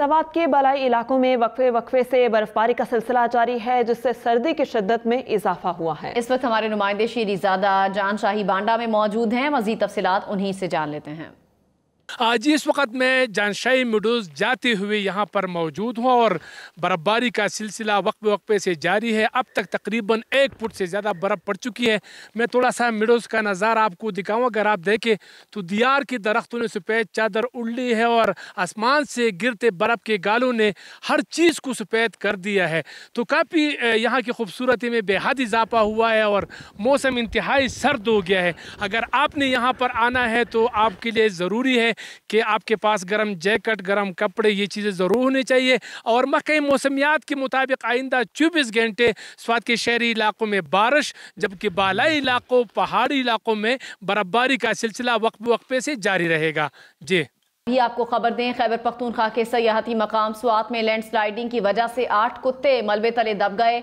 सवात के बलाई इलाकों में वक्फे वक्फे से बर्फबारी का सिलसिला जारी है जिससे सर्दी की शिद्दत में इजाफा हुआ है इस वक्त हमारे नुमाइंदे शीरीजादा जान शाही बांडा में मौजूद हैं मजीद तफसीत उन्हीं से जान लेते हैं आज इस वक्त मैं जानशाही मिडोज जाते हुए यहाँ पर मौजूद हूँ और बर्फ़बारी का सिलसिला वक्त वक्फे से जारी है अब तक तकरीबन एक फुट से ज़्यादा बर्फ़ पड़ चुकी है मैं थोड़ा सा मिडोज़ का नज़ारा आपको दिखाऊँ अगर आप देखें तो दियार के दरख्तों ने सफ़ेद चादर उड़ ली है और आसमान से गिरते बर्फ़ के गालों ने हर चीज़ को सफ़ेद कर दिया है तो काफ़ी यहाँ की खूबसूरती में बेहद इजाफा हुआ है और मौसम इंतहाई सर्द हो गया है अगर आपने यहाँ पर आना है तो आपके लिए ज़रूरी है कि आपके पास गर्म जैकेट गर्म कपड़े ये चीज़ें ज़रूर होनी चाहिए और मकई मौसमियात के मुताबिक आइंदा चौबीस घंटे स्वाद के शहरी इलाकों में बारिश जबकि बालाई इलाकों पहाड़ी इलाकों में बर्फबारी का सिलसिला वक्त वक्फे से जारी रहेगा जी भी आपको खबर दें खैबर पख्तूनखा के सयाहती मकाम स्वात में लैंडस्लाइडिंग की वजह से आठ कुत्ते मलबे तले दब गए